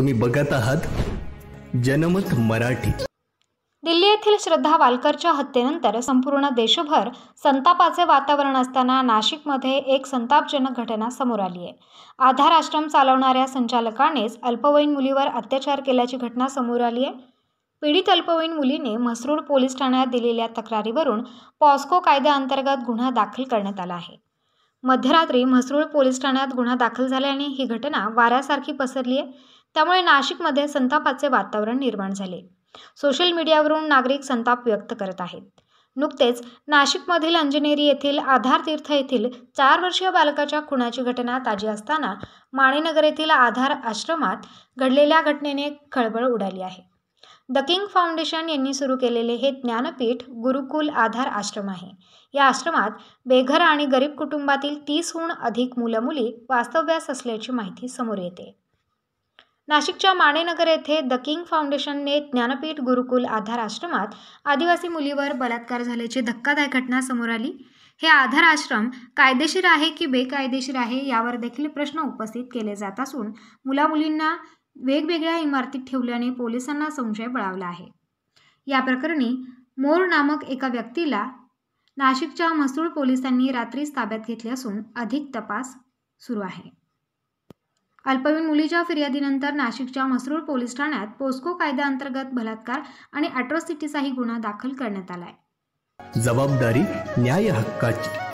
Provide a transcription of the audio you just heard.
तुम्ही बघत आहात जनमत मराठी दिल्ली येथील श्रद्धा वालकरच्या हत्येनंतर संपूर्ण देशभर संतापाचे वातावरण असताना नाशिकमध्ये एक संतापजनक घटना समोर आली आहे आधार आश्रम चालवणाऱ्या संचालकानेच अल्पवयीन मुलीवर अत्याचार केल्याची घटना समोर आली आहे पीडित अल्पवयीन मुलीने म्हसरूळ पोलीस ठाण्यात दिलेल्या तक्रारीवरून पॉस्को कायद्याअंतर्गत गुन्हा दाखल करण्यात आला आहे मध्यरात्री म्हसरूळ पोलीस ठाण्यात गुन्हा दाखल झाल्याने ही घटना वाऱ्यासारखी पसरली आहे त्यामुळे नाशिकमध्ये संतापाचे वातावरण निर्माण झाले सोशल मीडियावरून नागरिक संताप व्यक्त करत आहेत नुकतेच नाशिकमधील अंजनेरी येथील आधार तीर्थ येथील चार वर्षीय बालकाच्या खुनाची घटना ताजी असताना माणेनगर येथील आधार आश्रमात घडलेल्या घटनेने खळबळ उडाली आहे द किंग फाउंडेशन यांनी सुरू केलेले हे ज्ञानपीठ गुरुकुल आधार आश्रम आहे या आश्रमात बेघर आणि गरीब कुटुंबातील तीसहून अधिक मुलं मुली वास्तव्यास असल्याची माहिती समोर येते नाशिकच्या माणेनगर येथे द किंग फाउंडेशनने ज्ञानपीठ गुरुकुल आधार आश्रमात आदिवासी मुलीवर बलात्कार झाल्याची धक्कादायक घटना समोर आली हे आधार आश्रम कायदेशीर आहे की बेकायदेशीर आहे यावर देखील प्रश्न उपस्थित केले जात असून मुलामुलींना वेगवेगळ्या इमारतीत ठेवल्याने पोलिसांना संशय बळावला आहे या प्रकरणी मोर नामक एका व्यक्तीला नाशिकच्या मसूळ पोलिसांनी रात्रीच ताब्यात घेतले असून अधिक तपास सुरू आहे अल्पवयीन मुलीच्या फिर्यादीनंतर नाशिकच्या मसरूळ पोलीस ठाण्यात पोस्को कायद्याअंतर्गत बलात्कार आणि अॅट्रॉसिटीचाही गुन्हा दाखल करण्यात आलाय जबाबदारी न्याय हक्काची